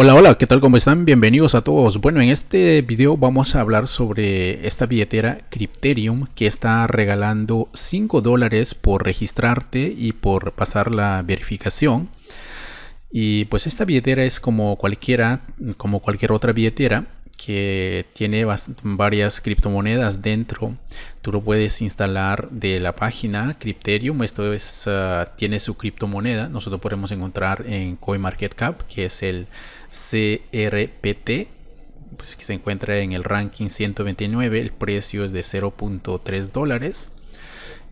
Hola, hola, ¿qué tal? ¿Cómo están? Bienvenidos a todos. Bueno, en este video vamos a hablar sobre esta billetera Crypterium que está regalando 5 dólares por registrarte y por pasar la verificación. Y pues esta billetera es como cualquiera, como cualquier otra billetera que tiene varias criptomonedas dentro. Tú lo puedes instalar de la página Crypterium. Esto es, ah, tiene su criptomoneda. Nosotros podemos encontrar en CoinMarketCap, que es el CRPT, pues, que se encuentra en el ranking 129. El precio es de 0.3 dólares.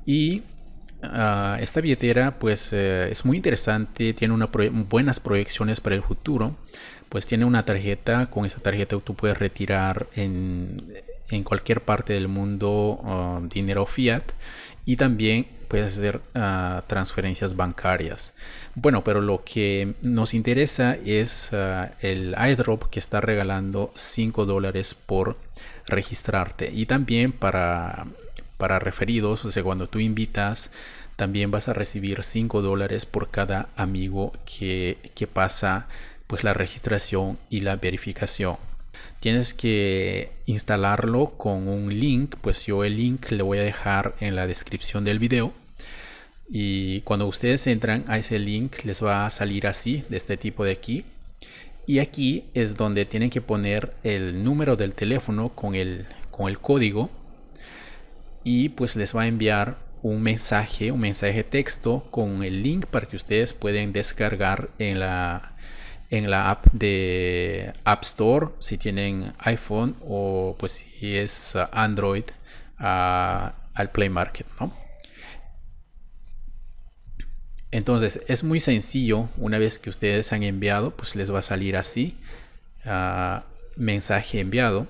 Y Ah, esta billetera pues eh, es muy interesante, tiene una buenas proyecciones para el futuro, pues tiene una tarjeta, con esa tarjeta tú puedes retirar en, cualquier parte del mundo ah, dinero fiat y también puedes hacer ah, transferencias bancarias. Bueno, pero lo que nos interesa es el iDrop que está regalando 5 dólares por registrarte y también para para referidos, o sea, cuando tú invitas, también vas a recibir 5 dólares por cada amigo que, pasa pues la registración y la verificación tienes que instalarlo con un link pues yo el link le voy a dejar en la descripción del video y cuando ustedes entran a ese link les va a salir así de este tipo de aquí y aquí es donde tienen que poner el número del teléfono con el con el código y pues les va a enviar un mensaje, un mensaje texto con el link para que ustedes pueden descargar en la, en la app de App Store si tienen iPhone o pues si es Android ah, al Play Market, Entonces es muy sencillo, una vez que ustedes han enviado, pues les va a salir así, ah, mensaje enviado.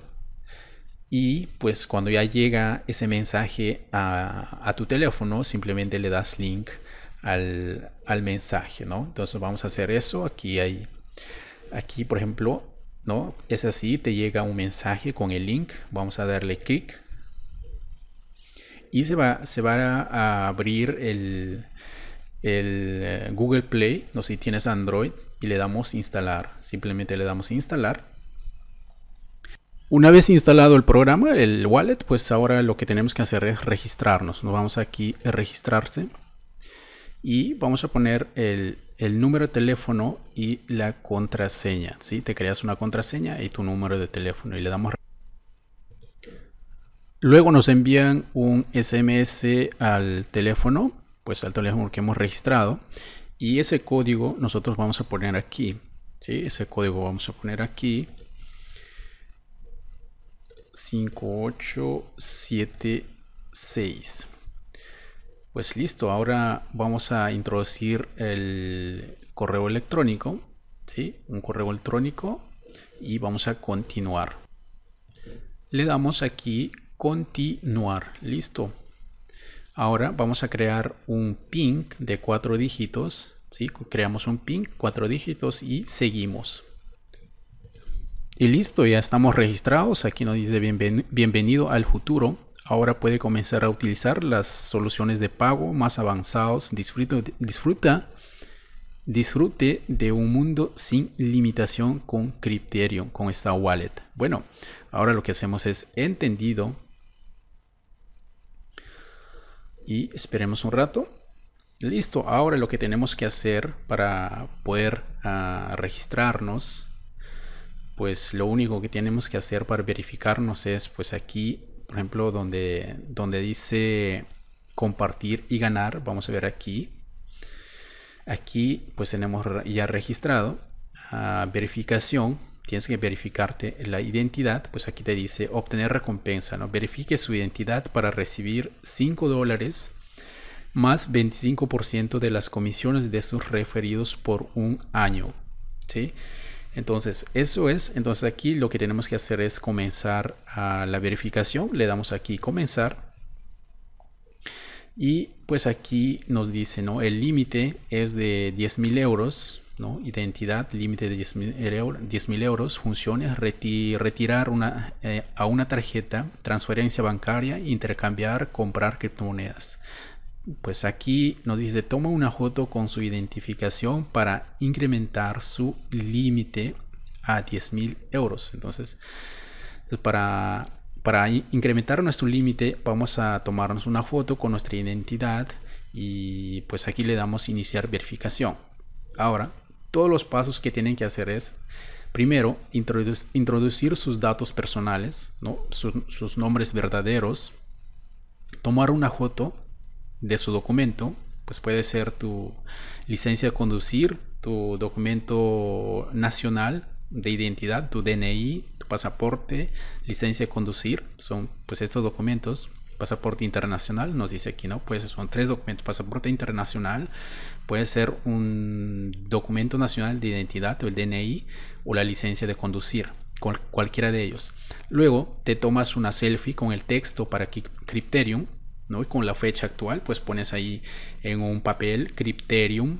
Y pues cuando ya llega ese mensaje a, tu teléfono, simplemente le das link al, mensaje, ¿no? Entonces vamos a hacer eso. Aquí hay, aquí por ejemplo, ¿no? Es así, te llega un mensaje con el link. Vamos a darle clic. Y se va, se va a abrir el, el eh, Google Play, no si tienes Android, y le damos instalar. Simplemente le damos instalar una vez instalado el programa, el wallet, pues ahora lo que tenemos que hacer es registrarnos. Nos vamos aquí a registrarse y vamos a poner el, número de teléfono y la contraseña. ¿sí? Te creas una contraseña y tu número de teléfono y le damos... Luego nos envían un SMS al teléfono, pues al teléfono que hemos registrado. Y ese código nosotros vamos a poner aquí. ¿sí? Ese código vamos a poner aquí 5876. Pues listo, ahora vamos a introducir el correo electrónico, ¿sí? un correo electrónico y vamos a continuar. Le damos aquí continuar, listo. Ahora vamos a crear un ping de cuatro dígitos, ¿sí? creamos un ping, cuatro dígitos y seguimos. Y listo, ya estamos registrados. Aquí nos dice bienvenido al futuro. Ahora puede comenzar a utilizar las soluciones de pago más avanzados. Disfruta, disfruta disfrute de un mundo sin limitación con criterio con esta wallet. Bueno, ahora lo que hacemos es entendido. Y esperemos un rato. Listo, ahora lo que tenemos que hacer para poder ah, registrarnos pues lo único que tenemos que hacer para verificarnos es, pues aquí, por ejemplo, donde, donde dice compartir y ganar, vamos a ver aquí. Aquí, pues tenemos ya registrado ah, verificación. Tienes que verificarte la identidad, pues aquí te dice obtener recompensa, ¿no? Verifique su identidad para recibir 5 dólares más 25% de las comisiones de sus referidos por un año, ¿sí? sí entonces, eso es. Entonces, aquí lo que tenemos que hacer es comenzar a la verificación. Le damos aquí comenzar. Y pues aquí nos dice, ¿no? El límite es de 10.000 euros, ¿no? Identidad, límite de 10.000 euros, euros, funciones, retirar una, eh, a una tarjeta, transferencia bancaria, intercambiar, comprar criptomonedas. Pues aquí nos dice toma una foto con su identificación para incrementar su límite a mil euros. Entonces, pues para, para incrementar nuestro límite vamos a tomarnos una foto con nuestra identidad y pues aquí le damos iniciar verificación. Ahora, todos los pasos que tienen que hacer es primero introducir sus datos personales, ¿no? sus nombres verdaderos, tomar una foto de su documento, pues puede ser tu licencia de conducir, tu documento nacional de identidad, tu DNI, tu pasaporte, licencia de conducir, son pues estos documentos. Pasaporte internacional, nos dice aquí, ¿no? Pues son tres documentos. Pasaporte internacional puede ser un documento nacional de identidad o el DNI o la licencia de conducir cualquiera de ellos. Luego te tomas una selfie con el texto para Criterion ¿no? Y con la fecha actual, pues pones ahí en un papel Crypterium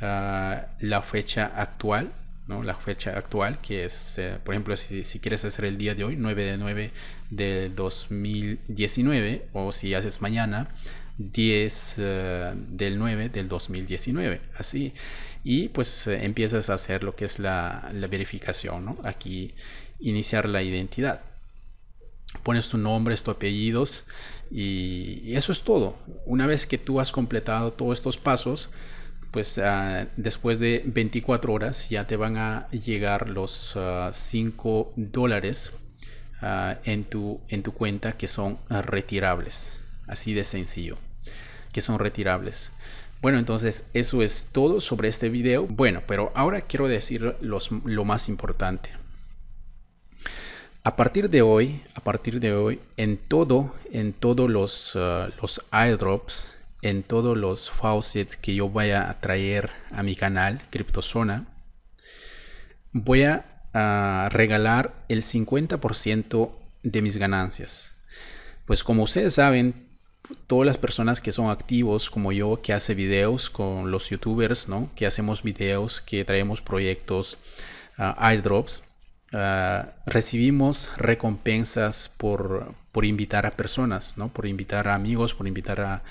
ah, la fecha actual, ¿no? La fecha actual, que es, eh, por ejemplo, si, quieres hacer el día de hoy, 9 de 9 del 2019, o si haces mañana, 10 eh, del 9 del 2019, así. Y pues eh, empiezas a hacer lo que es la, verificación, Aquí iniciar la identidad pones tu nombre, tu apellidos y eso es todo. Una vez que tú has completado todos estos pasos, pues ah, después de 24 horas ya te van a llegar los 5 ah, dólares ah, en, tu, en tu cuenta que son retirables. Así de sencillo, que son retirables. Bueno, entonces eso es todo sobre este video. Bueno, pero ahora quiero decir los, lo más importante. A partir de hoy, a partir de hoy, en todo, en todos eh, los, airdrops, en todos los faucets que yo vaya a traer a mi canal CryptoZona, voy a, regalar el 50% de mis ganancias. Pues como ustedes saben, todas las personas que son activos como yo, que hace videos con los youtubers, ¿no? Que hacemos videos, que traemos proyectos, uh, airdrops Ah, recibimos recompensas por, por invitar a personas, ¿no? Por invitar a amigos, por invitar a,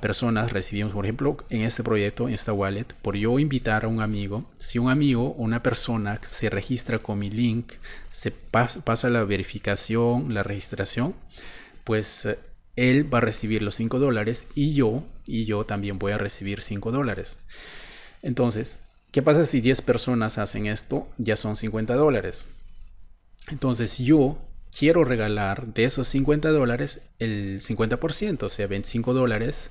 personas. Recibimos, por ejemplo, en este proyecto, en esta wallet, por yo invitar a un amigo. Si un amigo o una persona se registra con mi link, se pasa la verificación, la registración, pues eh, él va a recibir los 5 dólares y yo, y yo también voy a recibir 5 dólares. Entonces, ¿qué pasa si 10 personas hacen esto? Ya son 50 dólares. Entonces yo quiero regalar de esos 50 dólares el 50%, o sea, 25 dólares,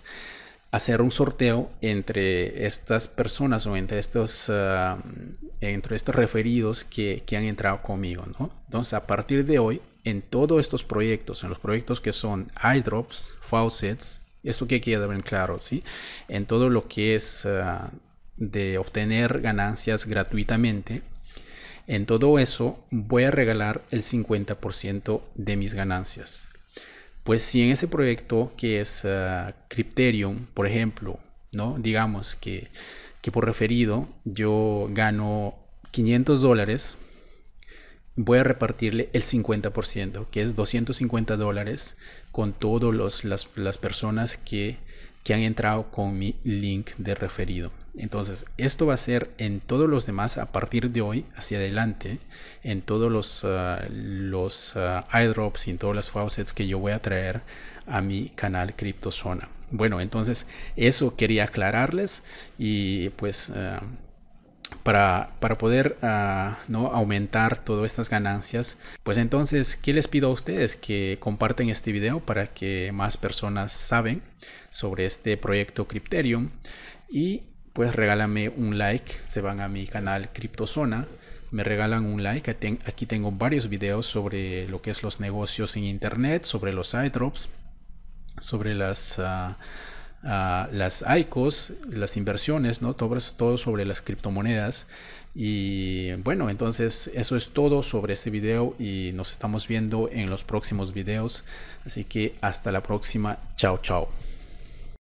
hacer un sorteo entre estas personas o entre estos, ah, entre estos referidos que, han entrado conmigo, ¿no? Entonces, a partir de hoy, en todos estos proyectos, en los proyectos que son iDrops, faucets, esto que queda bien claro, ¿sí? En todo lo que es ah, de obtener ganancias gratuitamente, en todo eso voy a regalar el 50% de mis ganancias. Pues si en ese proyecto que es ah, Crypterium, por ejemplo, ¿no? digamos que, que por referido yo gano 500 dólares, voy a repartirle el 50%, que es 250 dólares con todas las, personas que, que han entrado con mi link de referido. Entonces, esto va a ser en todos los demás a partir de hoy hacia adelante, en todos los, ah, los iDrops ah, y en todos los faucets que yo voy a traer a mi canal CryptoZona. Bueno, entonces eso quería aclararles y pues ah, para, para, poder ¿no? aumentar todas estas ganancias, pues entonces, ¿qué les pido a ustedes? Que comparten este video para que más personas saben sobre este proyecto Crypterium y pues regálame un like, se van a mi canal Criptozona, me regalan un like, aquí tengo varios videos sobre lo que es los negocios en internet, sobre los iDrops, sobre las... Ah, ah, las ICOs, las inversiones, ¿no? Todo, todo, sobre las criptomonedas. Y bueno, entonces eso es todo sobre este video y nos estamos viendo en los próximos videos. Así que hasta la próxima. Chao, chao.